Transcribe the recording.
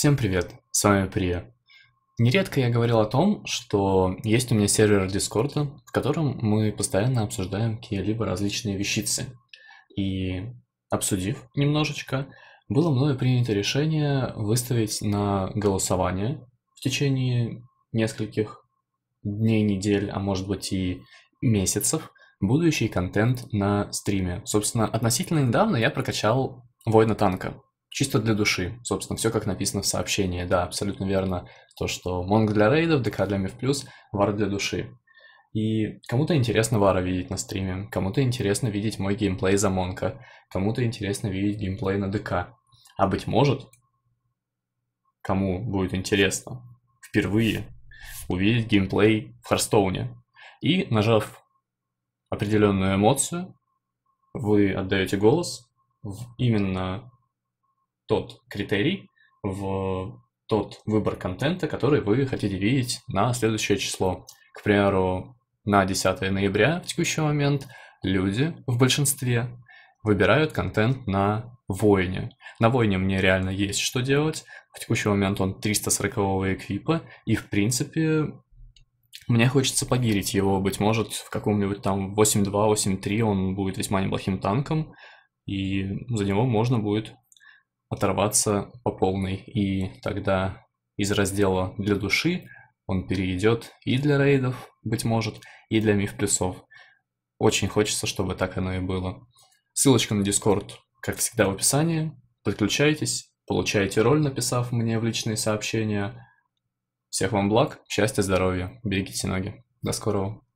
Всем привет, с вами Прия. Нередко я говорил о том, что есть у меня сервер Дискорда, в котором мы постоянно обсуждаем какие-либо различные вещицы. И обсудив немножечко, было мною принято решение выставить на голосование в течение нескольких дней, недель, а может быть и месяцев, будущий контент на стриме. Собственно, относительно недавно я прокачал Война танка чисто для души. Собственно, все как написано в сообщении. Да, абсолютно верно. То, что Монг для рейдов, ДК для миф плюс, вар для души. И кому-то интересно вара видеть на стриме, кому-то интересно видеть мой геймплей за Монка, кому-то интересно видеть геймплей на ДК. А быть может, кому будет интересно впервые увидеть геймплей в Харстоуне. И нажав определенную эмоцию, вы отдаете голос в именно тот критерий, в тот выбор контента, который вы хотите видеть на следующее число. К примеру, на 10 ноября в текущий момент люди в большинстве выбирают контент на Войне. На Войне мне реально есть что делать. В текущий момент он 340-го эквипа, и в принципе мне хочется погирить его, быть может, в каком-нибудь там 8.2, 8.3 он будет весьма неплохим танком, и за него можно будет оторваться по полной, и тогда из раздела «Для души» он перейдет и для рейдов, быть может, и для миф плюсов. Очень хочется, чтобы так оно и было. Ссылочка на Discord, как всегда, в описании. Подключайтесь, получайте роль, написав мне в личные сообщения. Всех вам благ, счастья, здоровья, берегите ноги. До скорого.